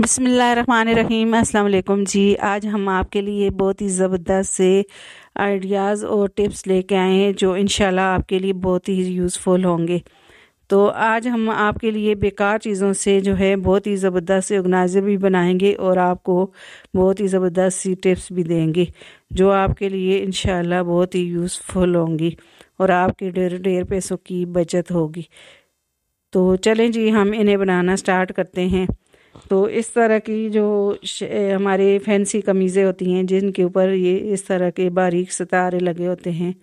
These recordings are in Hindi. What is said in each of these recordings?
बसमीम अल्लाम जी आज हम आपके लिए बहुत ही ज़बरदस्त से आइडियाज़ और टिप्स लेके आए हैं जो इन आपके लिए बहुत ही यूज़फुल होंगे तो आज हम आपके लिए बेकार चीज़ों से जो है बहुत ही ज़बरदस्त से ऑर्गेनाइज़र भी बनाएंगे और आपको बहुत ही ज़बरदस्त सी टिप्स भी देंगे जो आपके लिए इन बहुत ही यूज़फुल होंगी और आपके डेढ़ डेढ़ पैसों की बचत होगी तो चलें जी हम इन्हें बनाना स्टार्ट करते हैं तो इस तरह की जो हमारे फैंसी कमीज़ें होती हैं जिनके ऊपर ये इस तरह के बारीक सितारे लगे होते हैं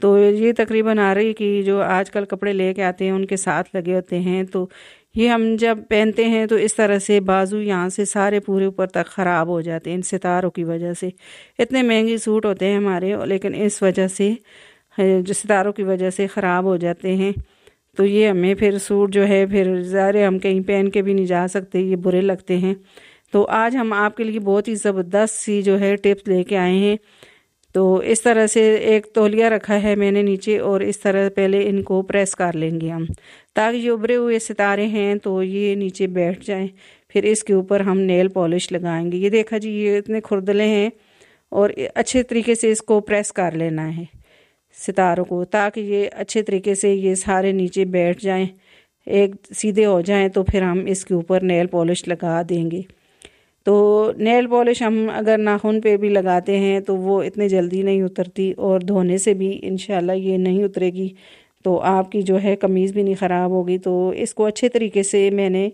तो ये तकरीबन आ रही कि जो आजकल कपड़े लेके आते हैं उनके साथ लगे होते हैं तो ये हम जब पहनते हैं तो इस तरह से बाजू यहाँ से सारे पूरे ऊपर तक ख़राब हो जाते हैं इन सितारों की वजह से इतने महंगे सूट होते हैं हमारे लेकिन इस वजह से जो सितारों की वजह से ख़राब हो जाते हैं तो ये हमें फिर सूट जो है फिर ज़ाहिर हम कहीं पहन के भी नहीं जा सकते ये बुरे लगते हैं तो आज हम आपके लिए बहुत ही ज़बरदस्त सी जो है टिप्स लेके आए हैं तो इस तरह से एक तोलिया रखा है मैंने नीचे और इस तरह पहले इनको प्रेस कर लेंगे हम ताकि ये उभरे हुए सितारे हैं तो ये नीचे बैठ जाएं फिर इसके ऊपर हम नेल पॉलिश लगाएंगे ये देखा जी ये इतने खुरदले हैं और अच्छे तरीके से इसको प्रेस कर लेना है सितारों को ताकि ये अच्छे तरीके से ये सारे नीचे बैठ जाएं एक सीधे हो जाएं तो फिर हम इसके ऊपर नेल पॉलिश लगा देंगे तो नेल पॉलिश हम अगर नाखून पे भी लगाते हैं तो वो इतने जल्दी नहीं उतरती और धोने से भी इन ये नहीं उतरेगी तो आपकी जो है कमीज़ भी नहीं ख़राब होगी तो इसको अच्छे तरीके से मैंने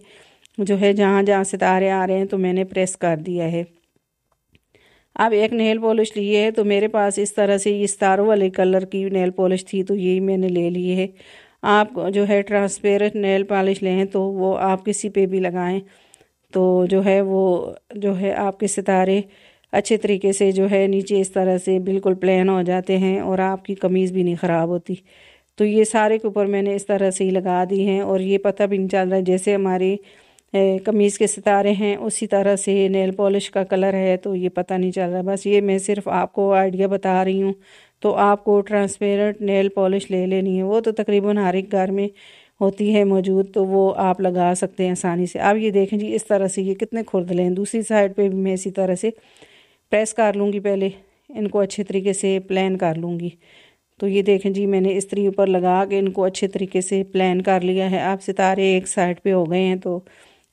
जो है जहाँ जहाँ सितारे आ रहे हैं तो मैंने प्रेस कर दिया है अब एक नेल पॉलिश लिए है तो मेरे पास इस तरह से इस तारों वाले कलर की नेल पॉलिश थी तो यही मैंने ले ली है आप जो है ट्रांसपेरेंट नेल पॉलिश लें तो वो आप किसी पे भी लगाएं तो जो है वो जो है आपके सितारे अच्छे तरीके से जो है नीचे इस तरह से बिल्कुल प्लान हो जाते हैं और आपकी कमीज़ भी नहीं ख़राब होती तो ये सारे के ऊपर मैंने इस तरह से ही लगा दी हैं और ये पता भी नहीं चल रहा जैसे हमारी कमीज़ के सितारे हैं उसी तरह से नेल पॉलिश का कलर है तो ये पता नहीं चल रहा बस ये मैं सिर्फ आपको आइडिया बता रही हूँ तो आपको ट्रांसपेरेंट नेल पॉलिश ले लेनी है वो तो तकरीबन हर एक घर में होती है मौजूद तो वो आप लगा सकते हैं आसानी से आप ये देखें जी इस तरह से ये कितने खुर्द लें दूसरी साइड पे भी मैं इसी तरह से प्रेस कर लूँगी पहले इनको अच्छे तरीके से प्लान कर लूँगी तो ये देखें जी मैंने तरी ऊपर लगा के इनको अच्छे तरीके से प्लान कर लिया है आप सितारे एक साइड पे हो गए हैं तो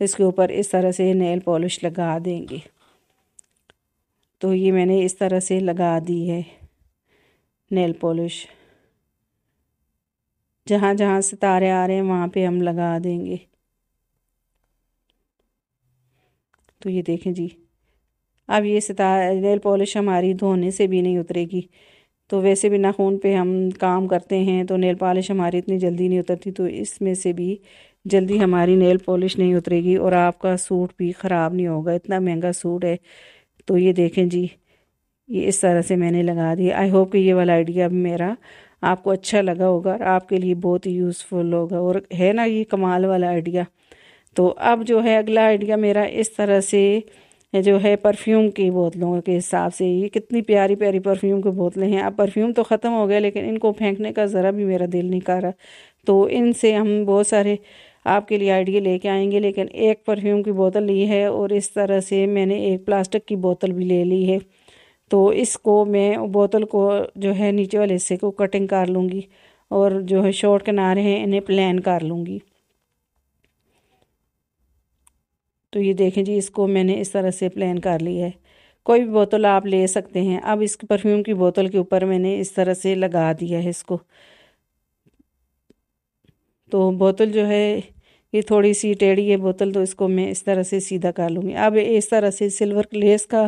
इसके ऊपर इस तरह से नेल पॉलिश लगा देंगे तो ये मैंने इस तरह से लगा दी है नेल पॉलिश जहाँ जहाँ सितारे आ रहे हैं वहाँ पे हम लगा देंगे तो ये देखें जी अब ये सितारे नेल पॉलिश हमारी धोने से भी नहीं उतरेगी तो वैसे भी नाखून पे हम काम करते हैं तो नेल पॉलिश हमारी इतनी जल्दी नहीं उतरती तो इसमें से भी जल्दी हमारी नेल पॉलिश नहीं उतरेगी और आपका सूट भी ख़राब नहीं होगा इतना महंगा सूट है तो ये देखें जी ये इस तरह से मैंने लगा दिया आई होप कि ये वाला आइडिया मेरा आपको अच्छा लगा होगा और आपके लिए बहुत ही यूज़फुल होगा और है ना ये कमाल वाला आइडिया तो अब जो है अगला आइडिया मेरा इस तरह से जो है परफ्यूम की बोतलों के हिसाब से ये कितनी प्यारी प्यारी परफ्यूम की बोतलें हैं अब परफ्यूम तो ख़त्म हो गया लेकिन इनको फेंकने का ज़रा भी मेरा दिल नहीं कर रहा तो इनसे हम बहुत सारे आपके लिए आइडिया लेके आएंगे लेकिन एक परफ्यूम की बोतल ली है और इस तरह से मैंने एक प्लास्टिक की बोतल भी ले ली है तो इसको मैं बोतल को जो है नीचे वाले हिस्से को कटिंग कर लूँगी और जो है शॉर्ट किनारे हैं इन्हें प्लान कर लूँगी तो ये देखें जी इसको मैंने इस तरह से प्लान कर ली है कोई भी बोतल आप ले सकते हैं अब इस परफ्यूम की बोतल के ऊपर मैंने इस तरह से लगा दिया है इसको तो बोतल जो है ये थोड़ी सी टेढ़ी है बोतल तो इसको मैं इस तरह से सीधा कर लूँगी अब इस तरह से सिल्वर लेस का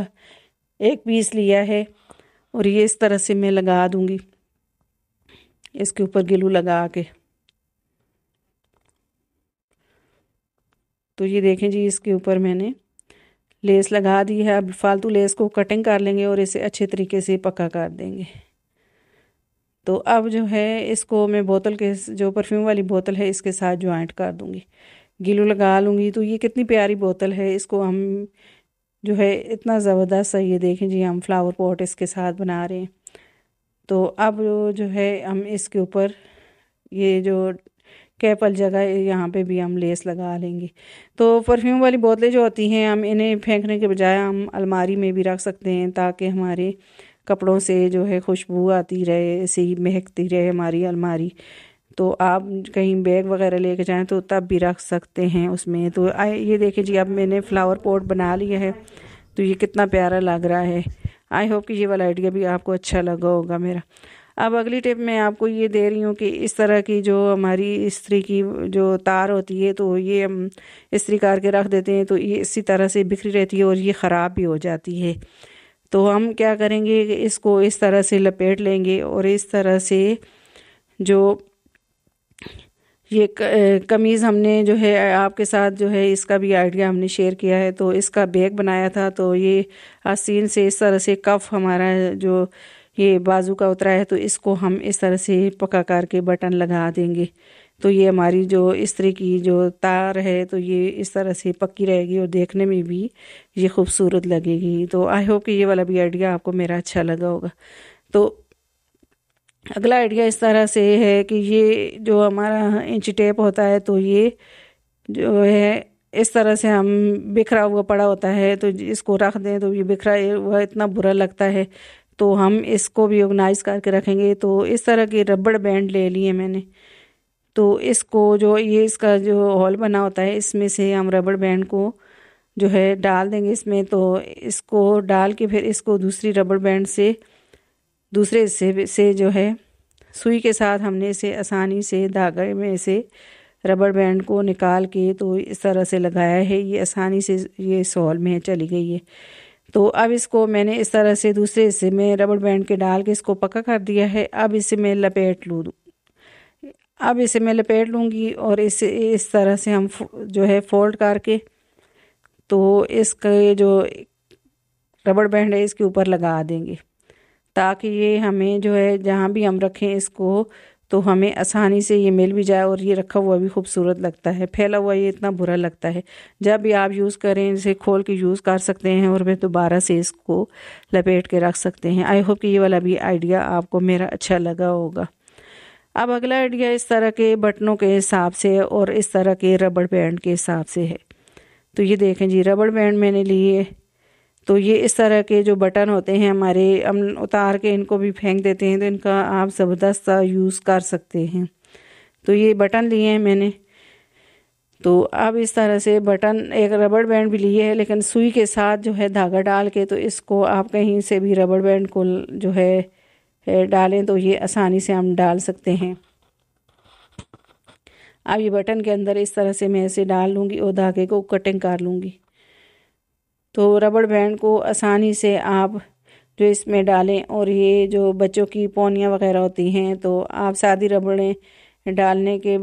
एक पीस लिया है और ये इस तरह से मैं लगा दूँगी इसके ऊपर गिलू लगा के तो ये देखें जी इसके ऊपर मैंने लेस लगा दी है अब फालतू लेस को कटिंग कर लेंगे और इसे अच्छे तरीके से पक्का कर देंगे तो अब जो है इसको मैं बोतल के जो परफ्यूम वाली बोतल है इसके साथ ज्वाइंट कर दूँगी गिलू लगा लूँगी तो ये कितनी प्यारी बोतल है इसको हम जो है इतना ज़बरदस्त है ये देखें जी हम फ्लावर पॉट इसके साथ बना रहे हैं तो अब जो है हम इसके ऊपर ये जो कैपल जगह यहाँ पे भी हम लेस लगा लेंगे तो परफ्यूम वाली बोतलें जो होती हैं हम इन्हें फेंकने के बजाय हम अलमारी में भी रख सकते हैं ताकि हमारे कपड़ों से जो है खुशबू आती रहे ऐसे ही महकती रहे हमारी अलमारी तो आप कहीं बैग वगैरह लेके जाएं तो तब भी रख सकते हैं उसमें तो आए ये देखें जी अब मैंने फ्लावर पॉट बना लिया है तो ये कितना प्यारा लग रहा है आई होप कि ये वाला आइडिया भी आपको अच्छा लगा होगा मेरा अब अगली टिप मैं आपको ये दे रही हूँ कि इस तरह की जो हमारी इस्त्री की जो तार होती है तो ये हम इस्त्री करके रख देते हैं तो ये इसी तरह से बिखरी रहती है और ये ख़राब भी हो जाती है तो हम क्या करेंगे इसको इस तरह से लपेट लेंगे और इस तरह से जो ये कमीज़ हमने जो है आपके साथ जो है इसका भी आइडिया हमने शेयर किया है तो इसका बैग बनाया था तो ये आसीन से इस तरह से कफ हमारा जो ये बाजू का उतरा है तो इसको हम इस तरह से पका करके बटन लगा देंगे तो ये हमारी जो इस्त्री की जो तार है तो ये इस तरह से पक्की रहेगी और देखने में भी ये खूबसूरत लगेगी तो आई होप कि ये वाला भी आइडिया आपको मेरा अच्छा लगा होगा तो अगला आइडिया इस तरह से है कि ये जो हमारा इंच टेप होता है तो ये जो है इस तरह से हम बिखरा हुआ पड़ा होता है तो इसको रख दें तो ये बिखरा हुआ इतना बुरा लगता है तो हम इसको भी ऑर्गेनाइज करके रखेंगे तो इस तरह की रबड़ बैंड ले लिए मैंने तो इसको जो ये इसका जो हॉल बना होता है इसमें से हम रबड़ बैंड को जो है डाल देंगे इसमें तो इसको डाल के फिर इसको दूसरी रबड़ बैंड से दूसरे हिस्से से जो है सुई के साथ हमने इसे आसानी से धागे में से रबड़ बैंड को निकाल के तो इस तरह से लगाया है ये आसानी से ये सॉल में चली गई है तो अब इसको मैंने इस तरह से दूसरे हिस्से में रबड़ बैंड के डाल के इसको पक्का कर दिया है अब इसे मैं लपेट लूँ अब इसे मैं लपेट लूँगी और इसे इस तरह से हम जो है फोल्ड करके तो इसके जो रबड़ बैंड है इसके ऊपर लगा देंगे ताकि ये हमें जो है जहाँ भी हम रखें इसको तो हमें आसानी से ये मिल भी जाए और ये रखा हुआ भी खूबसूरत लगता है फैला हुआ ये इतना बुरा लगता है जब भी आप यूज़ करें इसे खोल के यूज़ कर सकते हैं और फिर दोबारा से इसको लपेट के रख सकते हैं आई होप कि ये वाला भी आइडिया आपको मेरा अच्छा लगा होगा अब अगला आइडिया इस तरह के बटनों के हिसाब से और इस तरह के रबड़ बैंड के हिसाब से है तो ये देखें जी रबड़ बैंड मैंने लिए तो ये इस तरह के जो बटन होते हैं हमारे हम उतार के इनको भी फेंक देते हैं तो इनका आप ज़बरदस्त यूज़ कर सकते हैं तो ये बटन लिए हैं मैंने तो अब इस तरह से बटन एक रबड़ बैंड भी लिए है लेकिन सुई के साथ जो है धागा डाल के तो इसको आप कहीं से भी रबड़ बैंड को जो है डालें तो ये आसानी से हम डाल सकते हैं अब ये बटन के अंदर इस तरह से मैं इसे डाल लूँगी और धागे को कटिंग कर लूँगी तो रबड़ बैंड को आसानी से आप जो इसमें डालें और ये जो बच्चों की पौनियाँ वगैरह होती हैं तो आप सादी रबड़ें डालने के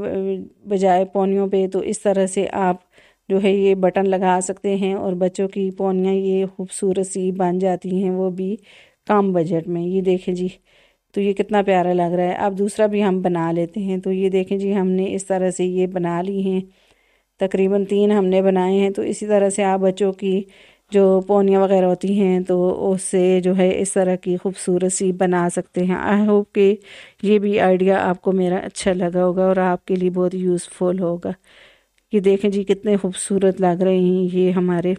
बजाय पौनियों पे तो इस तरह से आप जो है ये बटन लगा सकते हैं और बच्चों की पौनियाँ ये खूबसूरत सी बन जाती हैं वो भी कम बजट में ये देखें जी तो ये कितना प्यारा लग रहा है अब दूसरा भी हम बना लेते हैं तो ये देखें जी हमने इस तरह से ये बना ली हैं तकरीबन तीन हमने बनाए हैं तो इसी तरह से आप बच्चों की जो पोनियाँ वगैरह होती हैं तो उससे जो है इस तरह की खूबसूरत सी बना सकते हैं आई होप कि ये भी आइडिया आपको मेरा अच्छा लगा होगा और आपके लिए बहुत यूज़फुल होगा ये देखें जी कितने खूबसूरत लग रहे हैं ये हमारे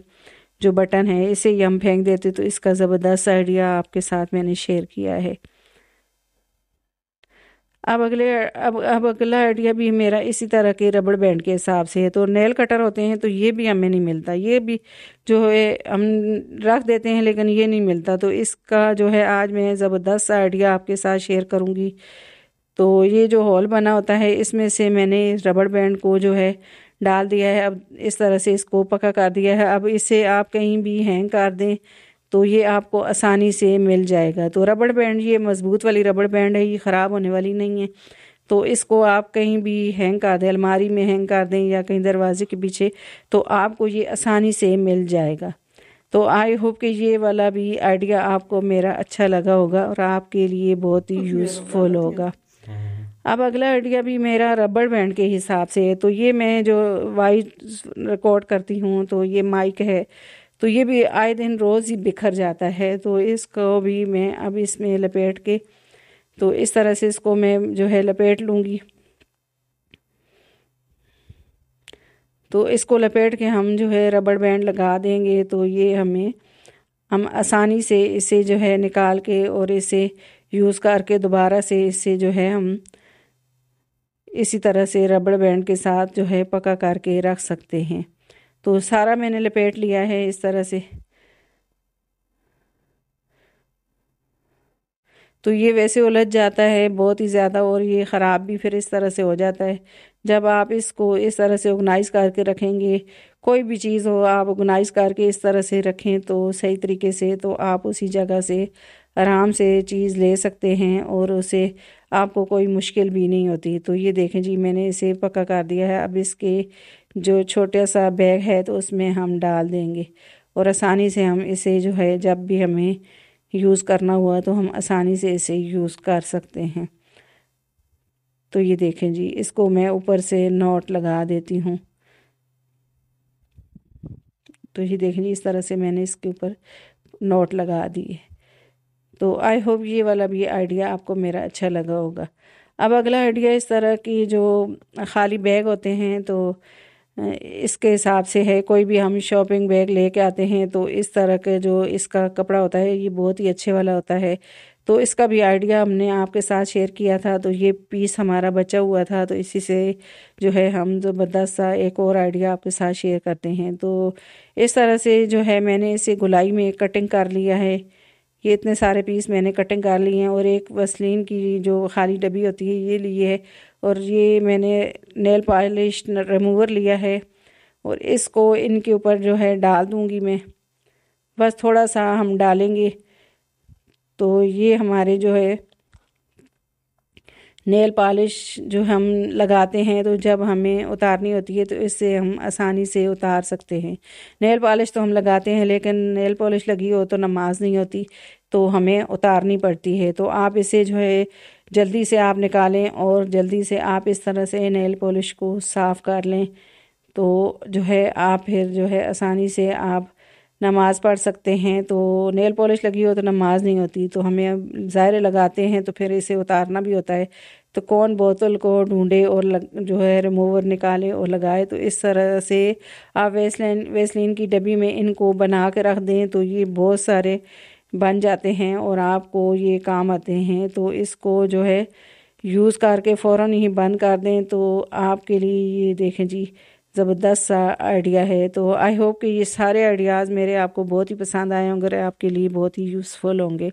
जो बटन है इसे ही हम फेंक देते तो इसका ज़बरदस्त आइडिया आपके साथ मैंने शेयर किया है अब अगले अब अब अगला आइडिया भी मेरा इसी तरह के रबड़ बैंड के हिसाब से है तो नेल कटर होते हैं तो ये भी हमें नहीं मिलता ये भी जो है हम रख देते हैं लेकिन ये नहीं मिलता तो इसका जो है आज मैं ज़बरदस्त आइडिया आपके साथ शेयर करूँगी तो ये जो हॉल बना होता है इसमें से मैंने रबड़ बैंड को जो है डाल दिया है अब इस तरह से इसको पका कर दिया है अब इसे आप कहीं भी हैंग कर दें तो ये आपको आसानी से मिल जाएगा तो रबड़ बैंड ये मज़बूत वाली रबड़ बैंड है ये ख़राब होने वाली नहीं है तो इसको आप कहीं भी हैंग कर दें अलमारी में हैंग कर दें या कहीं दरवाजे के पीछे तो आपको ये आसानी से मिल जाएगा तो आई होप कि ये वाला भी आइडिया आपको मेरा अच्छा लगा होगा और आपके लिए बहुत ही यूज़फुल होगा अच्छा अब अगला आइडिया भी मेरा रबड़ बैंड के हिसाब से है तो ये मैं जो वाइट रिकॉर्ड करती हूँ तो ये माइक है तो ये भी आए दिन रोज़ ही बिखर जाता है तो इसको भी मैं अब इसमें लपेट के तो इस तरह से इसको मैं जो है लपेट लूँगी तो इसको लपेट के हम जो है रबड़ बैंड लगा देंगे तो ये हमें हम आसानी से इसे जो है निकाल के और इसे यूज़ करके दोबारा से इसे जो है हम इसी तरह से रबड़ बैंड के साथ जो है पका करके रख सकते हैं तो सारा मैंने लपेट लिया है इस तरह से तो ये वैसे उलझ जाता है बहुत ही ज़्यादा और ये ख़राब भी फिर इस तरह से हो जाता है जब आप इसको इस तरह से ऑर्गनाइज करके रखेंगे कोई भी चीज़ हो आप ऑर्गनाइज करके इस तरह से रखें तो सही तरीके से तो आप उसी जगह से आराम से चीज़ ले सकते हैं और उसे आपको कोई मुश्किल भी नहीं होती तो ये देखें जी मैंने इसे पक्का कर दिया है अब इसके जो छोटा सा बैग है तो उसमें हम डाल देंगे और आसानी से हम इसे जो है जब भी हमें यूज़ करना हुआ तो हम आसानी से इसे यूज़ कर सकते हैं तो ये देखें जी इसको मैं ऊपर से नॉट लगा देती हूँ तो ये देखें जी इस तरह से मैंने इसके ऊपर नॉट लगा दी है तो आई होप ये वाला भी आइडिया आपको मेरा अच्छा लगा होगा अब अगला आइडिया इस तरह की जो खाली बैग होते हैं तो इसके हिसाब से है कोई भी हम शॉपिंग बैग लेके आते हैं तो इस तरह के जो इसका कपड़ा होता है ये बहुत ही अच्छे वाला होता है तो इसका भी आइडिया हमने आपके साथ शेयर किया था तो ये पीस हमारा बचा हुआ था तो इसी से जो है हम ज़बरदस्त सा एक और आइडिया आपके साथ शेयर करते हैं तो इस तरह से जो है मैंने इसे गुलाई में कटिंग कर लिया है ये इतने सारे पीस मैंने कटिंग कर लिए हैं और एक वसलिन की जो खाली डब्बी होती है ये ली है और ये मैंने नेल पॉलिश रिमूवर लिया है और इसको इनके ऊपर जो है डाल दूँगी मैं बस थोड़ा सा हम डालेंगे तो ये हमारे जो है नेल पॉलिश जो हम लगाते हैं तो जब हमें उतारनी होती है तो इससे हम आसानी से उतार सकते हैं नेल पॉलिश तो हम लगाते हैं लेकिन नेल पॉलिश लगी हो तो नमाज नहीं होती तो हमें उतारनी पड़ती है तो आप इसे जो है जल्दी से आप निकालें और जल्दी से आप इस तरह से नेल पॉलिश को साफ़ कर लें तो जो है आप फिर जो है आसानी से आप नमाज़ पढ़ सकते हैं तो नेल पॉलिश लगी हो तो नमाज नहीं होती तो हमें ज़ायरे लगाते हैं तो फिर इसे उतारना भी होता है तो कौन बोतल को ढूंढे और लग, जो है रिमूवर निकाले और लगाए तो इस तरह से आप वेस्लिन वेस्लिन की डब्बी में इनको बना के रख दें तो ये बहुत सारे बन जाते हैं और आपको ये काम आते हैं तो इसको जो है यूज़ करके फ़ौर ही बंद कर दें तो आपके लिए ये देखें जी ज़बरदस्त सा आइडिया है तो आई होप कि ये सारे आइडियाज़ मेरे आपको बहुत ही पसंद आए होंगे आपके लिए बहुत ही यूज़फुल होंगे